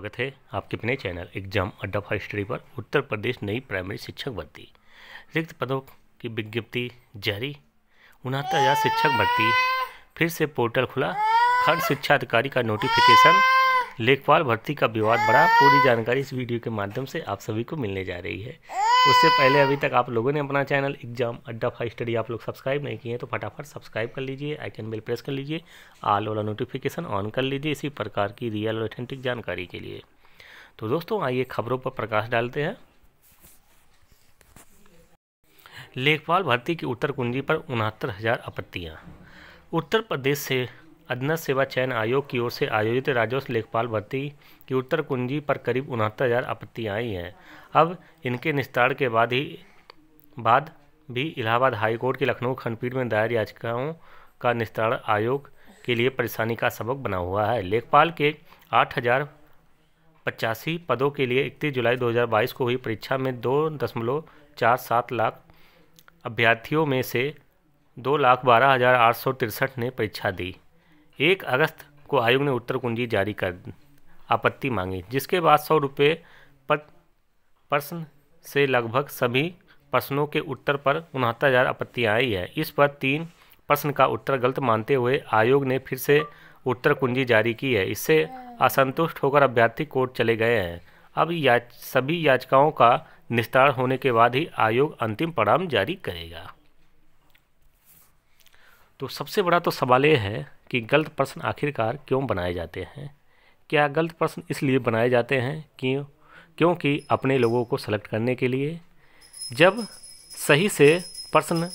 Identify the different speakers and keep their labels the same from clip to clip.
Speaker 1: स्वागत है आपके अपने channel exam Adda five study पर उत्तर प्रदेश नई प्राइमरी शिक्षक भर्ती रिक्त पदों की विज्ञप्ति जारी उनहत्तर हज़ार शिक्षक भर्ती फिर से पोर्टल खुला खंड शिक्षा अधिकारी का नोटिफिकेशन लेखपाल भर्ती का विवाद बढ़ा पूरी जानकारी इस वीडियो के माध्यम से आप सभी को मिलने जा रही है उससे पहले अभी तक आप लोगों ने अपना channel exam Adda five study आप लोग सब्सक्राइब नहीं किए हैं तो फटाफट सब्सक्राइब कर लीजिए आइकन बिल प्रेस कर लीजिए आल वाला नोटिफिकेशन ऑन कर लीजिए इसी प्रकार की रियल और ऑथेंटिक जानकारी के लिए तो दोस्तों आइए खबरों पर प्रकाश डालते हैं लेखपाल भर्ती की उत्तर कुंजी पर उनहत्तर हज़ार आपत्तियाँ उत्तर प्रदेश से अदना सेवा चयन आयोग की ओर से आयोजित राजस्व लेखपाल भर्ती की उत्तर कुंजी पर करीब उनहत्तर हज़ार आपत्तियाँ आई हैं अब इनके निस्तारण के बाद ही बाद भी इलाहाबाद हाईकोर्ट की लखनऊ खंडपीठ में दायर याचिकाओं का निस्तारण आयोग के लिए परेशानी का सबक बना हुआ है लेखपाल के आठ हज़ार पचासी पदों के लिए इकतीस जुलाई 2022 को हुई परीक्षा में दो दशमलव चार सात लाख अभ्यर्थियों में से दो लाख बारह हज़ार आठ सौ तिरसठ ने परीक्षा दी एक अगस्त को आयोग ने उत्तर कुंजी जारी कर आपत्ति मांगी जिसके बाद सौ रुपये प्रश्न से लगभग सभी प्रश्नों के उत्तर पर उनहत्तर हज़ार आपत्तियाँ आई है इस पर तीन प्रश्न का उत्तर गलत मानते हुए आयोग ने फिर से उत्तर कुंजी जारी की है इससे असंतुष्ट होकर अभ्यर्थी कोर्ट चले गए हैं अब याच सभी याचिकाओं का निस्तारण होने के बाद ही आयोग अंतिम परिणाम जारी करेगा तो सबसे बड़ा तो सवाल ये है कि गलत प्रश्न आखिरकार क्यों बनाए जाते हैं क्या गलत प्रश्न इसलिए बनाए जाते हैं कि क्योंकि अपने लोगों को सेलेक्ट करने के लिए जब सही से प्रश्न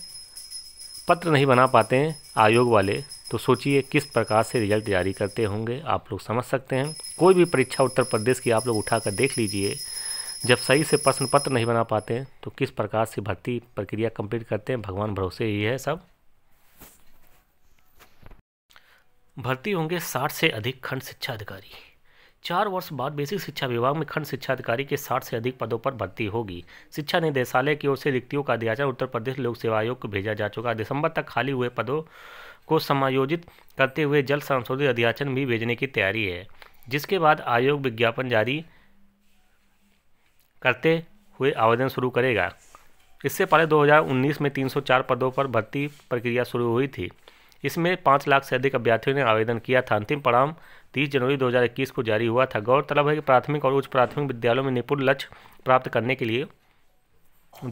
Speaker 1: पत्र नहीं बना पाते हैं आयोग वाले तो सोचिए किस प्रकार से रिजल्ट जारी करते होंगे आप लोग समझ सकते हैं कोई भी परीक्षा उत्तर प्रदेश की आप लोग उठा कर देख लीजिए जब सही से प्रश्न पत्र नहीं बना पाते हैं तो किस प्रकार से भर्ती प्रक्रिया कंप्लीट करते हैं भगवान भरोसे ही है सब भर्ती होंगे साठ से अधिक खंड शिक्षा अधिकारी चार वर्ष बाद बेसिक शिक्षा विभाग में खंड शिक्षा अधिकारी के साठ से अधिक पदों पर भर्ती होगी शिक्षा निदेशालय की ओर से रिक्तियों का अध्याचन उत्तर प्रदेश लोक सेवा आयोग को भेजा जा चुका दिसंबर तक खाली हुए पदों को समायोजित करते हुए जल संशोधित अध्याचन भी भेजने की तैयारी है जिसके बाद आयोग विज्ञापन जारी करते हुए आवेदन शुरू करेगा इससे पहले 2019 में 304 पदों पर भर्ती प्रक्रिया शुरू हुई थी इसमें पाँच लाख से अधिक अभ्यर्थियों ने आवेदन किया था अंतिम परिणाम तीस जनवरी 2021 को जारी हुआ था गौरतलब है कि प्राथमिक और उच्च प्राथमिक विद्यालयों में निपुण लक्ष्य प्राप्त करने के लिए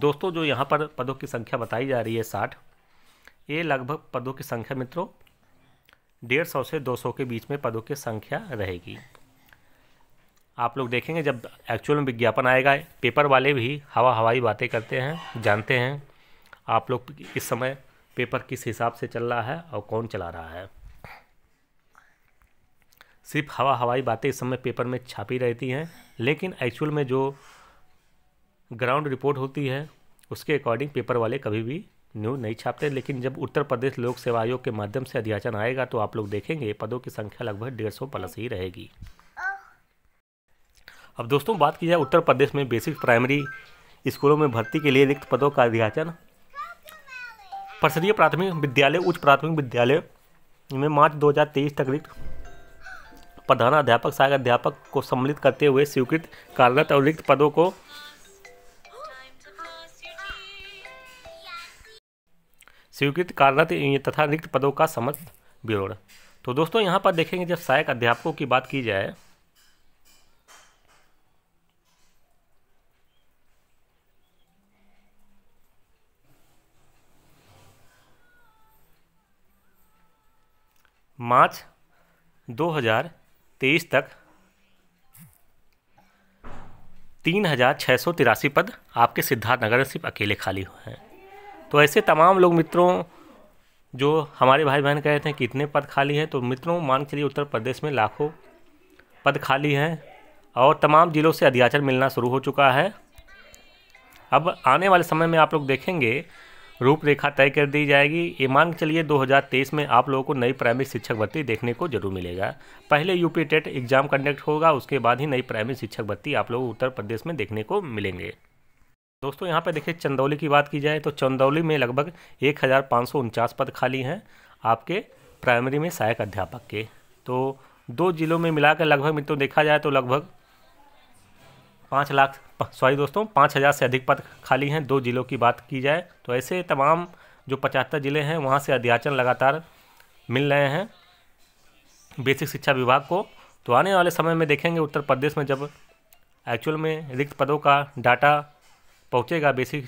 Speaker 1: दोस्तों जो यहाँ पर पदों की संख्या बताई जा रही है साठ ये लगभग पदों की संख्या मित्रों डेढ़ सौ से दो सौ के बीच में पदों की संख्या रहेगी आप लोग देखेंगे जब एक्चुअल में विज्ञापन आएगा पेपर वाले भी हवा हवाई बातें करते हैं जानते हैं आप लोग इस समय पेपर किस हिसाब से चल रहा है और कौन चला रहा है सिर्फ हवा हवाई बातें इस समय पेपर में छापी रहती हैं लेकिन एक्चुअल में जो ग्राउंड रिपोर्ट होती है उसके अकॉर्डिंग पेपर वाले कभी भी न्यूज नहीं छापते लेकिन जब उत्तर प्रदेश लोक सेवा आयोग के माध्यम से अध्याचन आएगा तो आप लोग देखेंगे पदों की संख्या लगभग डेढ़ सौ प्लस ही रहेगी अब दोस्तों बात की जाए उत्तर प्रदेश में बेसिक प्राइमरी स्कूलों में भर्ती के लिए रिक्त पदों का अध्याचन प्रसदीय प्राथमिक विद्यालय उच्च प्राथमिक विद्यालय में मार्च 2023 तक रिक्त प्रधानाध्यापक सहायक अध्यापक को सम्मिलित करते हुए स्वीकृत कार्यरत और रिक्त पदों को स्वीकृत कार्यरत तथा रिक्त पदों का समस्त ब्यौरा तो दोस्तों यहाँ पर देखेंगे जब सहायक अध्यापकों की बात की जाए मार्च 2023 तक तीन हज़ार छः सौ तिरासी पद आपके सिद्धार्थनगर में सिर्फ अकेले खाली हुए हैं तो ऐसे तमाम लोग मित्रों जो हमारे भाई बहन कह रहे थे कि इतने पद खाली हैं तो मित्रों मान के चलिए उत्तर प्रदेश में लाखों पद खाली हैं और तमाम ज़िलों से अध्याचन मिलना शुरू हो चुका है अब आने वाले समय में आप लोग देखेंगे रूपरेखा तय कर दी जाएगी ये मान के चलिए 2023 में आप लोगों को नई प्राइमरी शिक्षक भर्ती देखने को जरूर मिलेगा पहले यूपी टेट एग्जाम कंडक्ट होगा उसके बाद ही नई प्राइमरी शिक्षक भर्ती आप लोग उत्तर प्रदेश में देखने को मिलेंगे दोस्तों यहाँ पे देखिए चंदौली की बात की जाए तो चंदौली में लगभग एक हज़ार पाँच सौ उनचास पद खाली हैं आपके प्राइमरी में सहायक अध्यापक के तो दो जिलों में मिलाकर लगभग मित्रों देखा जाए तो लगभग पाँच लाख सॉरी दोस्तों पाँच हज़ार से अधिक पद खाली हैं दो जिलों की बात की जाए तो ऐसे तमाम जो पचहत्तर ज़िले हैं वहाँ से अध्याचन लगातार मिल रहे हैं बेसिक शिक्षा विभाग को तो आने वाले समय में देखेंगे उत्तर प्रदेश में जब एक्चुअल में रिक्त पदों का डाटा पहुँचेगा बेसिक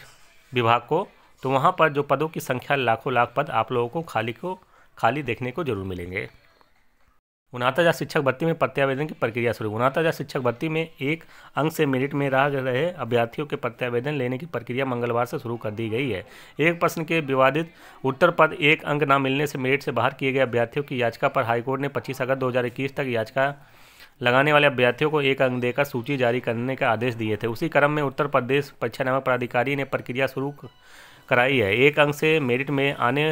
Speaker 1: विभाग को तो वहाँ पर जो पदों की संख्या लाखों लाख पद आप लोगों को खाली को खाली देखने को जरूर मिलेंगे उनाताजा शिक्षक भर्ती में प्रत्यावेदन की प्रक्रिया शुरू गुणाताजा शिक्षक भर्ती में एक अंक से मेरिट में रह रहे अभ्यर्थियों के प्रत्यावेदन लेने की प्रक्रिया मंगलवार से शुरू कर दी गई है एक प्रश्न के विवादित उत्तर पद एक अंक न मिलने से मेरिट से बाहर किए गए अभ्यर्थियों की याचिका पर हाईकोर्ट ने पच्चीस अगस्त दो तक याचिका लगाने वाले अभ्यर्थियों को एक अंक देकर सूची जारी करने का आदेश दिए थे उसी क्रम में उत्तर प्रदेश परीक्षा नामक प्राधिकारी ने प्रक्रिया शुरू कराई है एक अंक से मेरिट में आने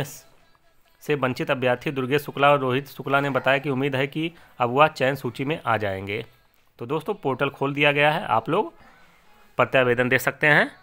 Speaker 1: से वंचित अभ्यर्थी दुर्गेश शुक्ला और रोहित शुक्ला ने बताया कि उम्मीद है कि अब वह चयन सूची में आ जाएंगे तो दोस्तों पोर्टल खोल दिया गया है आप लोग प्रत्यावेदन दे सकते हैं